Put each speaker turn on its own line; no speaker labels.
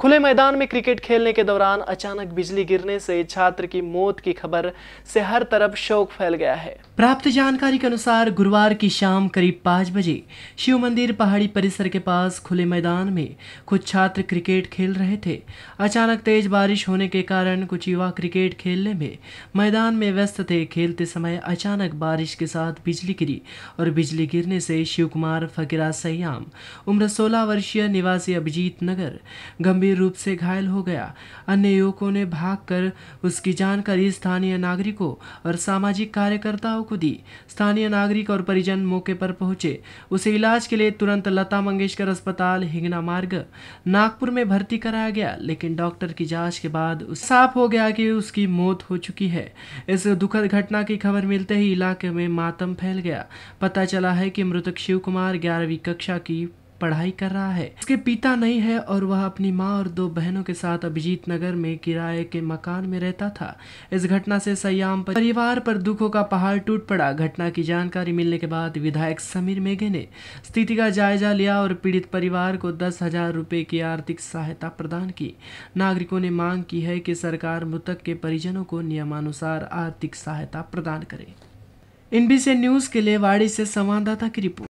खुले मैदान में क्रिकेट खेलने के दौरान अचानक बिजली गिरने से छात्र की मौत की खबर से हर तरफ शोक फैल गया है प्राप्त जानकारी के अनुसार गुरुवार की शाम करीब पाँच बजे शिव मंदिर पहाड़ी परिसर के पास खुले मैदान में कुछ छात्र क्रिकेट खेल रहे थे अचानक तेज बारिश होने के कारण कुछ युवा क्रिकेट खेलने में मैदान में व्यस्त थे खेलते समय अचानक बारिश के साथ बिजली गिरी और बिजली गिरने से शिव कुमार फकीरा सयाम उम्र सोलह वर्षीय निवासी अभिजीत नगर गंभीर रूप से घायल हो गया अन्य युवकों ने भाग कर उसकी जानकारी स्थानीय नागरिकों और सामाजिक कार्यकर्ताओं को दी स्थानीय नागरिक और परिजन मौके पर पहुंचे उसे इलाज के लिए तुरंत लता मंगेशकर अस्पताल हिंगना मार्ग नागपुर में भर्ती कराया गया लेकिन डॉक्टर की जांच के बाद साफ हो गया कि उसकी मौत हो चुकी है इस दुखद घटना की खबर मिलते ही इलाके में मातम फैल गया पता चला है कि मृतक शिव कुमार ग्यारहवीं कक्षा की पढ़ाई कर रहा है उसके पिता नहीं है और वह अपनी माँ और दो बहनों के साथ अभिजीत नगर में किराए के मकान में रहता था इस घटना से सयाम पर परिवार पर दुखों का पहाड़ टूट पड़ा घटना की जानकारी मिलने के बाद विधायक समीर मेघे ने स्थिति का जायजा लिया और पीड़ित परिवार को दस हजार रुपये की आर्थिक सहायता प्रदान की नागरिकों ने मांग की है कि सरकार मृतक के परिजनों को नियमानुसार आर्थिक सहायता प्रदान करे एनबीसी न्यूज के लिए वाड़ी से संवाददाता की रिपोर्ट